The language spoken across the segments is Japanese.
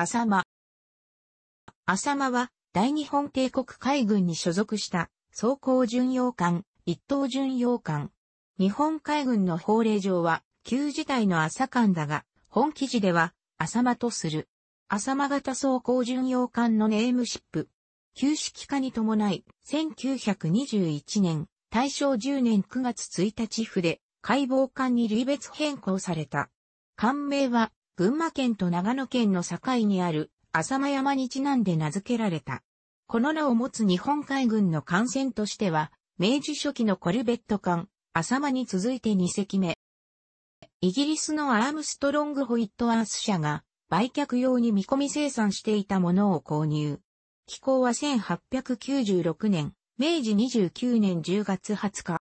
浅間。浅間は、大日本帝国海軍に所属した、装甲巡洋艦、一等巡洋艦。日本海軍の法令上は、旧時代の浅艦だが、本記事では、浅間とする。浅間型装甲巡洋艦のネームシップ。旧式化に伴い、1921年、大正10年9月1日府で、解剖艦に類別変更された。艦名は、群馬県と長野県の境にある浅間山にちなんで名付けられた。この名を持つ日本海軍の艦船としては、明治初期のコルベット艦、浅間に続いて2隻目。イギリスのアームストロングホイットアース社が売却用に見込み生産していたものを購入。機構は1896年、明治29年10月20日。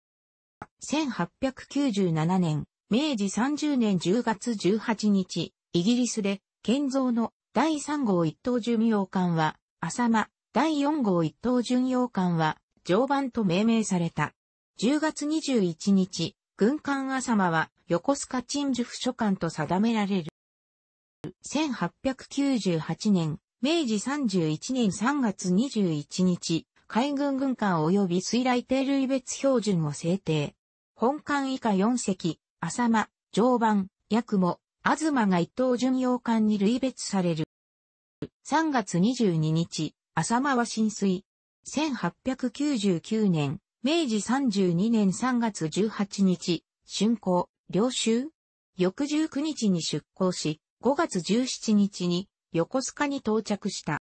1897年、明治30年10月18日、イギリスで、建造の第3号一等巡洋艦は、浅間、第4号一等巡洋艦は、常磐と命名された。10月21日、軍艦浅間は、横須賀鎮守府所管と定められる。1898年、明治31年3月21日、海軍軍艦及び水雷定類別標準を制定。本艦以下4隻、浅間、常磐、八雲、東が一等巡洋艦に類別される。3月22日、浅間は浸水。1899年、明治32年3月18日、春行、領州。翌19日に出港し、5月17日に横須賀に到着した。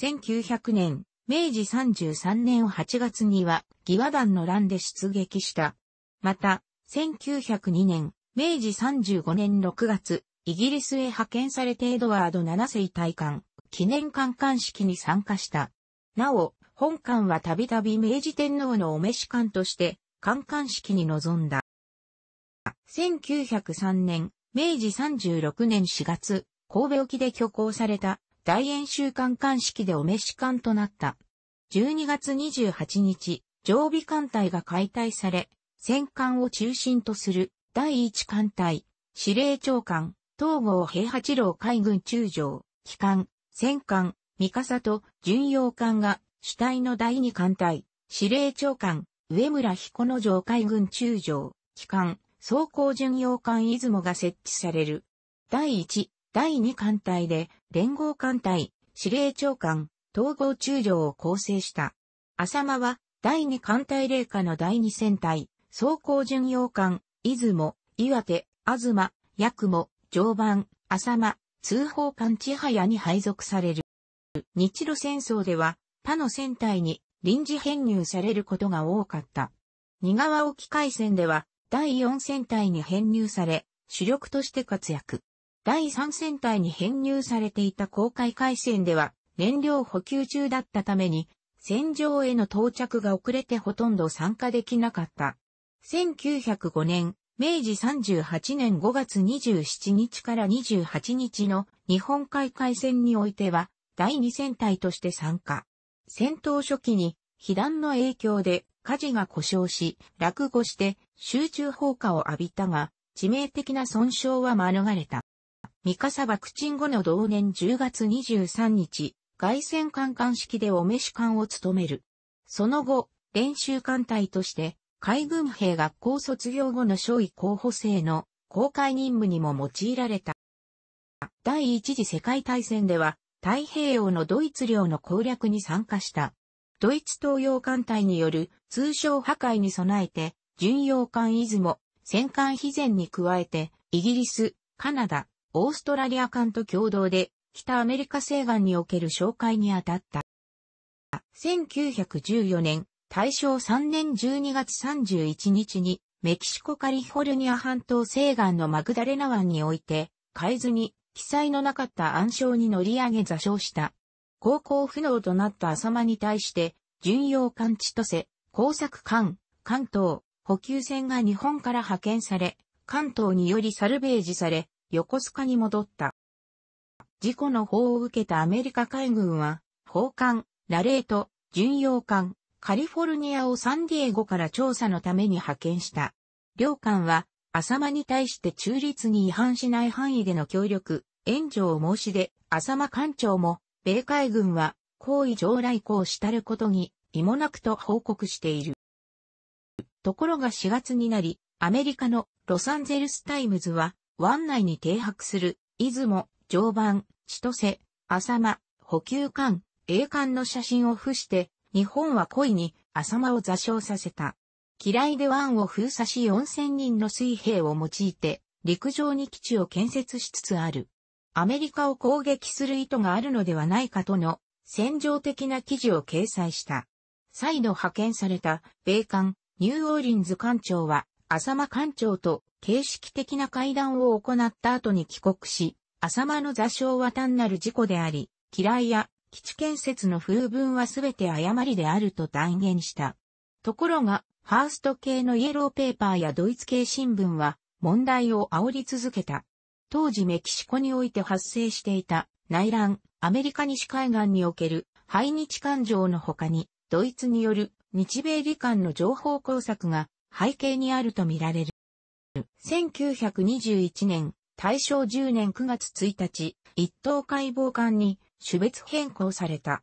1900年、明治33年8月には、義和団の乱で出撃した。また、1902年、明治35年6月、イギリスへ派遣されてエドワード7世大官、記念官官式に参加した。なお、本官はたびたび明治天皇のお召し官として、官官式に臨んだ。1903年、明治36年4月、神戸沖で挙行された大演習官官式でお召し官となった。12月28日、常備艦隊が解体され、戦艦を中心とする第一艦隊、司令長官、東郷平八郎海軍中将、機関、戦艦、三笠と巡洋艦が主体の第二艦隊、司令長官、上村彦之城海軍中将、機関、装甲巡洋艦出雲が設置される。第一、第二艦隊で連合艦隊、司令長官、統合中将を構成した。浅間は第二艦隊霊下の第二戦隊、装甲巡洋艦、出雲、岩手、東、八雲、常磐、浅間、通報艦千早に配属される。日露戦争では、他の船体に臨時編入されることが多かった。二川沖海戦では、第4戦隊に編入され、主力として活躍。第3戦隊に編入されていた航海海戦では、燃料補給中だったために、戦場への到着が遅れてほとんど参加できなかった。1905年、明治38年5月27日から28日の日本海海戦においては、第2戦隊として参加。戦闘初期に、被弾の影響で火事が故障し、落語して集中砲火を浴びたが、致命的な損傷は免れた。三笠サ爆沈後の同年10月23日、外戦艦艦式でお召し艦を務める。その後、練習艦隊として海軍兵学校卒業後の少尉候補生の公開任務にも用いられた。第一次世界大戦では太平洋のドイツ領の攻略に参加した。ドイツ東洋艦隊による通商破壊に備えて、巡洋艦出雲、戦艦肥前に加えて、イギリス、カナダ、オーストラリア艦と共同で、北アメリカ西岸における紹介に当たった。1914年、大正3年12月31日に、メキシコカリフォルニア半島西岸のマグダレナ湾において、海図に記載のなかった暗礁に乗り上げ座礁した。航行不能となった浅間に対して、巡洋艦千歳、工作艦、関東、補給船が日本から派遣され、関東によりサルベージされ、横須賀に戻った。事故の報を受けたアメリカ海軍は、砲艦、ラレート、巡洋艦、カリフォルニアをサンディエゴから調査のために派遣した。両艦は、浅間に対して中立に違反しない範囲での協力、援助を申し出、浅間艦長も、米海軍は、行為上来航したることに、いもなくと報告している。ところが4月になり、アメリカのロサンゼルスタイムズは、湾内に停泊する、出雲、常磐、千歳、浅間、補給艦、栄艦の写真を付して、日本は故意に浅間を座礁させた。嫌いで湾を封鎖し4000人の水兵を用いて、陸上に基地を建設しつつある。アメリカを攻撃する意図があるのではないかとの、戦場的な記事を掲載した。再度派遣された、米艦、ニューオーリンズ艦長は、浅間艦長と形式的な会談を行った後に帰国し、浅間の座礁は単なる事故であり、嫌いや基地建設の風文はすべて誤りであると断言した。ところが、ハースト系のイエローペーパーやドイツ系新聞は問題を煽り続けた。当時メキシコにおいて発生していた内乱、アメリカ西海岸における排日感情の他に、ドイツによる日米理間の情報工作が背景にあるとみられる。1921年、大正10年9月1日、一等解剖官に種別変更された。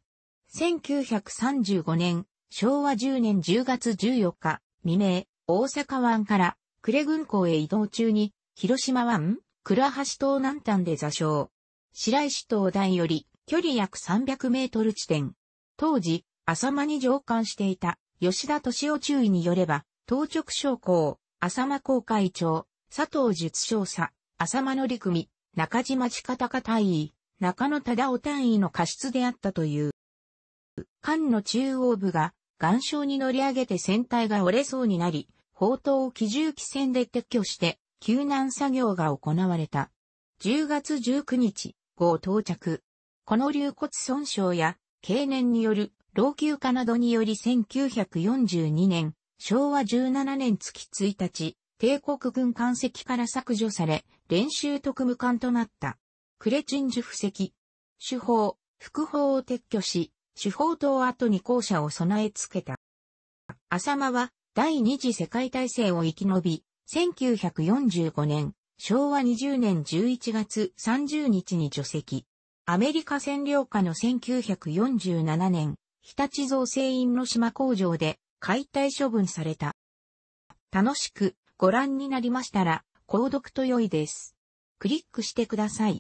1935年、昭和10年10月14日、未明、大阪湾から呉軍港へ移動中に、広島湾、倉橋島南端で座礁。白石島台より距離約300メートル地点。当時、浅間に上官していた吉田敏夫注意によれば、当直将校、浅間公会長、佐藤術少佐、浅間乗組、中島地方隊員、中野忠夫単位の過失であったという。艦の中央部が岩礁に乗り上げて船体が折れそうになり、砲塔を機銃機船で撤去して、救難作業が行われた。10月19日、号到着。この流骨損傷や、経年による老朽化などにより1942年、昭和17年月1日、帝国軍艦籍から削除され、練習特務艦となった。クレチンジュ布石。手法、副法を撤去し、手法塔後に校舎を備え付けた。浅間は第二次世界大戦を生き延び、1945年、昭和20年11月30日に除籍。アメリカ占領下の1947年、日立造成員の島工場で解体処分された。楽しくご覧になりましたら、購読と良いです。クリックしてください。